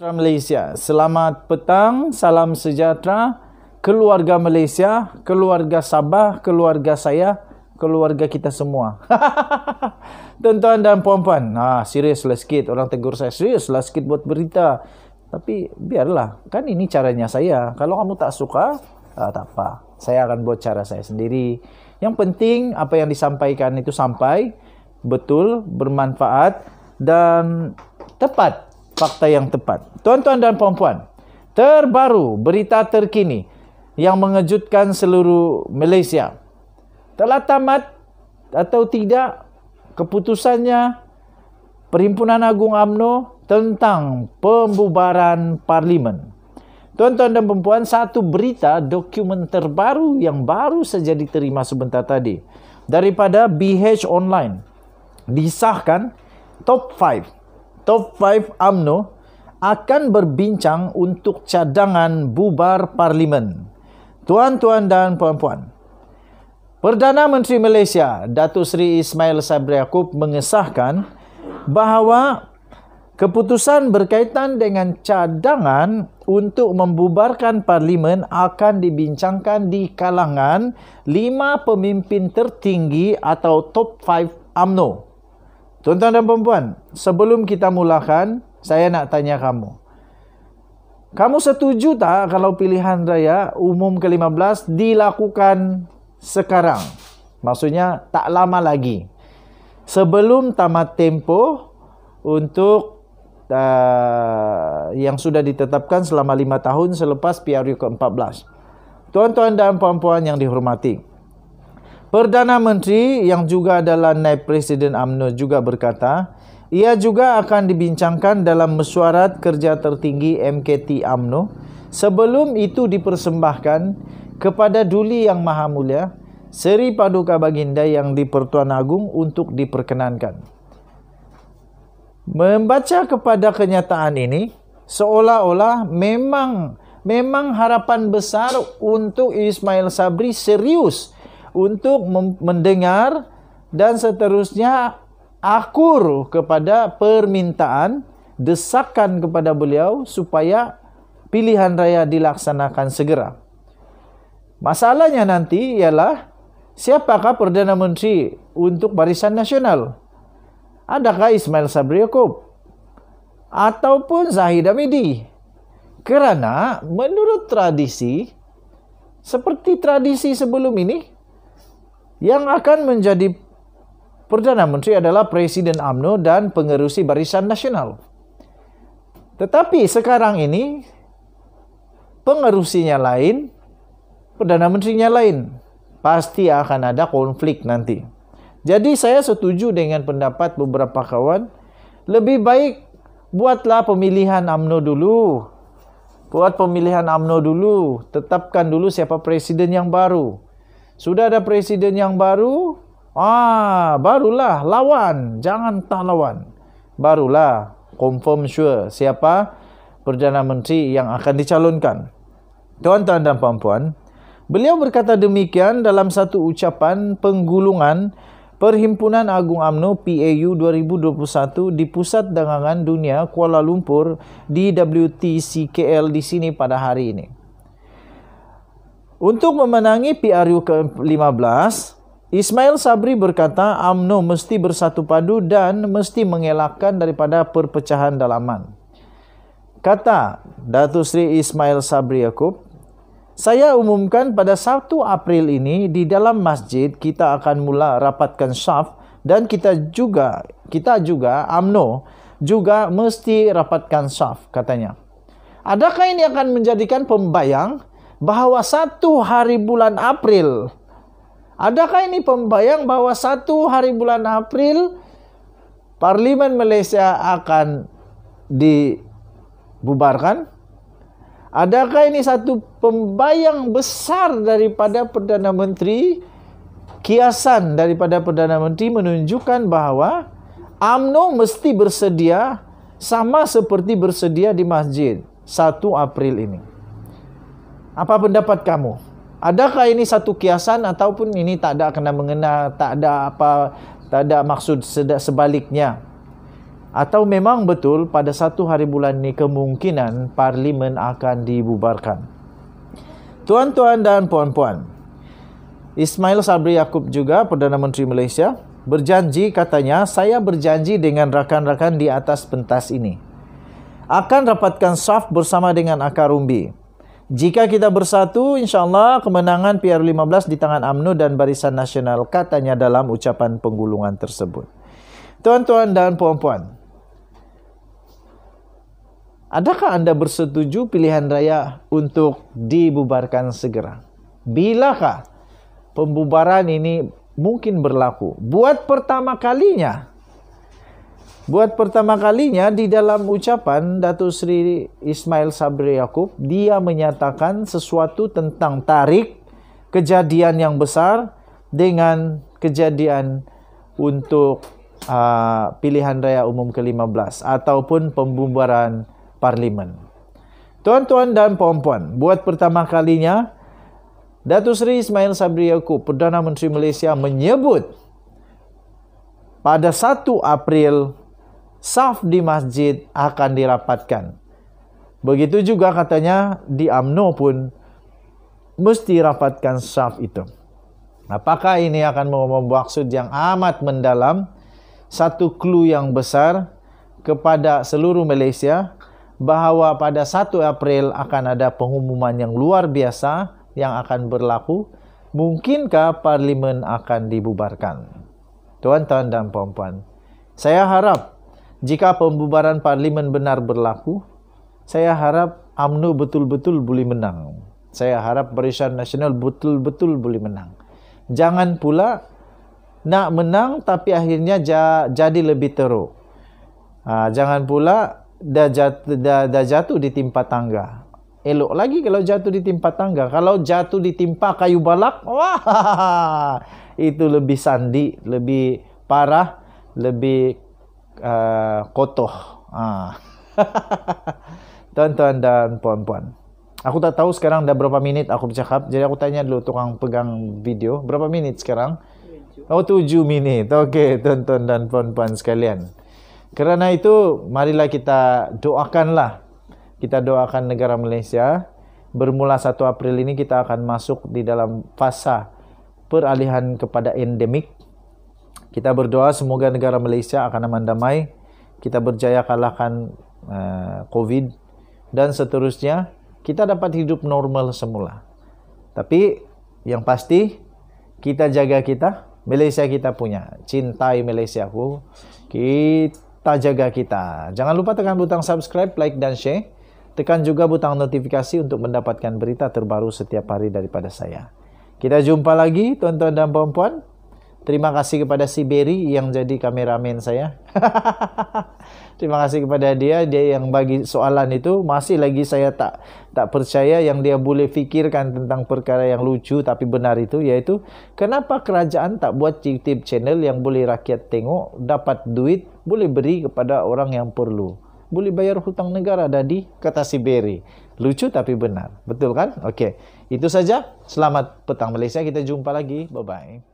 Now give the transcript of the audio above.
sejahtera Malaysia. Selamat petang, salam sejahtera keluarga Malaysia, keluarga Sabah, keluarga saya, keluarga kita semua. Tuan-tuan dan puan-puan, ha, serius lah sikit. Orang tegur saya, seriuslah lah sikit buat berita. Tapi biarlah, kan ini caranya saya. Kalau kamu tak suka, ah, tak apa. Saya akan buat cara saya sendiri. Yang penting, apa yang disampaikan itu sampai, betul, bermanfaat, dan tepat fakta yang tepat. Tuan-tuan dan puan-puan, terbaru berita terkini yang mengejutkan seluruh Malaysia. Telah tamat atau tidak keputusannya Perhimpunan Agung AMNO tentang pembubaran parlimen. Tuan-tuan dan puan-puan, satu berita dokumen terbaru yang baru saja diterima sebentar tadi daripada BH Online disahkan top 5 top 5 AMNO akan berbincang untuk cadangan bubar parlimen. Tuan-tuan dan puan-puan, Perdana Menteri Malaysia Datuk Seri Ismail Sabri Yaakob mengesahkan bahawa keputusan berkaitan dengan cadangan untuk membubarkan parlimen akan dibincangkan di kalangan lima pemimpin tertinggi atau top 5 AMNO. Tuan-tuan dan perempuan, sebelum kita mulakan, saya nak tanya kamu. Kamu setuju tak kalau pilihan raya umum ke-15 dilakukan sekarang? Maksudnya tak lama lagi. Sebelum tamat tempo untuk uh, yang sudah ditetapkan selama 5 tahun selepas PRU ke-14. Tuan-tuan dan puan-puan yang dihormati, Perdana Menteri yang juga adalah Naib Presiden UMNO juga berkata, ia juga akan dibincangkan dalam mesyuarat kerja tertinggi MKT UMNO sebelum itu dipersembahkan kepada Duli Yang Maha Mulia, Seri Paduka Baginda Yang di-Pertuan Agung untuk diperkenankan. Membaca kepada kenyataan ini, seolah-olah memang memang harapan besar untuk Ismail Sabri serius untuk mendengar dan seterusnya akur kepada permintaan desakan kepada beliau supaya pilihan raya dilaksanakan segera. Masalahnya nanti ialah siapakah Perdana Menteri untuk Barisan Nasional? Adakah Ismail Sabri Yaakob? Ataupun Zahid Hamidi? Kerana menurut tradisi, seperti tradisi sebelum ini, yang akan menjadi Perdana Menteri adalah Presiden AMNO dan pengerusi Barisan Nasional. Tetapi sekarang ini pengerusinya lain, Perdana Menterinya lain. Pasti akan ada konflik nanti. Jadi saya setuju dengan pendapat beberapa kawan, lebih baik buatlah pemilihan AMNO dulu. Buat pemilihan AMNO dulu, tetapkan dulu siapa presiden yang baru. Sudah ada presiden yang baru, ah barulah lawan, jangan tak lawan. Barulah confirm sure siapa Perdana Menteri yang akan dicalonkan. Tuan-tuan dan puan-puan, beliau berkata demikian dalam satu ucapan penggulungan Perhimpunan Agung AMNO PAU 2021 di Pusat Dagangan Dunia Kuala Lumpur di WTCKL di sini pada hari ini. Untuk memenangi PRU ke-15, Ismail Sabri berkata AMNO mesti bersatu padu dan mesti mengelakkan daripada perpecahan dalaman. Kata Datu Sri Ismail Sabri Yaakob, saya umumkan pada 1 April ini di dalam masjid kita akan mula rapatkan syaf dan kita juga kita juga AMNO juga mesti rapatkan syaf katanya. Adakah ini akan menjadikan pembayang bahwa satu hari bulan April adakah ini pembayang bahwa satu hari bulan April Parlimen Malaysia akan dibubarkan adakah ini satu pembayang besar daripada Perdana Menteri kiasan daripada Perdana Menteri menunjukkan bahwa AMNO mesti bersedia sama seperti bersedia di masjid 1 April ini apa pendapat kamu? Adakah ini satu kiasan ataupun ini tak ada kena mengena, tak ada apa, tak ada maksud sebaliknya? Atau memang betul pada satu hari bulan ini kemungkinan parlimen akan dibubarkan? Tuan-tuan dan puan-puan, Ismail Sabri Yaakob juga Perdana Menteri Malaysia berjanji katanya saya berjanji dengan rakan-rakan di atas pentas ini akan rapatkan saf bersama dengan akar umbi Jika kita bersatu, insya Allah kemenangan PR15 di tangan Amnu dan Barisan Nasional, katanya dalam ucapan penggulungan tersebut. Tuan-tuan dan puan-puan, adakah Anda bersetuju pilihan raya untuk dibubarkan segera? Bilakah pembubaran ini mungkin berlaku? Buat pertama kalinya, Buat pertama kalinya di dalam ucapan Datu Sri Ismail Sabri Yaakub, dia menyatakan sesuatu tentang tarik kejadian yang besar dengan kejadian untuk uh, pilihan raya umum ke-15 ataupun pembubaran parlimen. Tuan-tuan dan puan-puan, buat pertama kalinya Datu Sri Ismail Sabri Yaakob, Perdana Menteri Malaysia menyebut pada 1 April saf di masjid akan dirapatkan. Begitu juga katanya di AMNO pun mesti rapatkan saf itu. Apakah ini akan maksud yang amat mendalam? Satu clue yang besar kepada seluruh Malaysia bahwa pada 1 April akan ada pengumuman yang luar biasa yang akan berlaku. Mungkinkah parlimen akan dibubarkan? Tuan-tuan dan puan-puan, saya harap jika pembubaran parlimen benar berlaku, saya harap AMNU betul-betul boleh menang. Saya harap Barisan Nasional betul-betul boleh menang. Jangan pula nak menang tapi akhirnya ja, jadi lebih teruk. Ha, jangan pula dah, jatuh dah, dah jatuh tangga. Elok lagi kalau jatuh di timpa tangga. Kalau jatuh di timpa kayu balak, wah itu lebih sandi, lebih parah, lebih Eh, kotoh. Ah. tuan dan puan-puan. Aku tak tahu sekarang dah berapa minit aku bercakap. Jadi aku tanya dulu tukang pegang video. Berapa minit sekarang? Oh, tujuh minit. Okey, tuan-tuan dan puan-puan sekalian. Kerana itu, marilah kita doakanlah. Kita doakan negara Malaysia. Bermula 1 April ini kita akan masuk di dalam fasa peralihan kepada endemik kita berdoa semoga negara Malaysia akan aman damai, kita berjaya kalahkan uh, COVID dan seterusnya. Kita dapat hidup normal semula. Tapi yang pasti kita jaga kita, Malaysia kita punya. Cintai Malaysia ku. Kita jaga kita. Jangan lupa tekan butang subscribe, like dan share. Tekan juga butang notifikasi untuk mendapatkan berita terbaru setiap hari daripada saya. Kita jumpa lagi tuan-tuan dan puan-puan. Terima kasih kepada si Berry yang jadi kameramen saya. Terima kasih kepada dia, dia yang bagi soalan itu masih lagi saya tak tak percaya yang dia boleh fikirkan tentang perkara yang lucu tapi benar itu yaitu kenapa kerajaan tak buat YouTube channel yang boleh rakyat tengok, dapat duit, boleh beri kepada orang yang perlu. Boleh bayar hutang negara tadi, kata si Berry. Lucu tapi benar. Betul kan? Oke. Okay. Itu saja. Selamat petang Malaysia. Kita jumpa lagi. Bye-bye.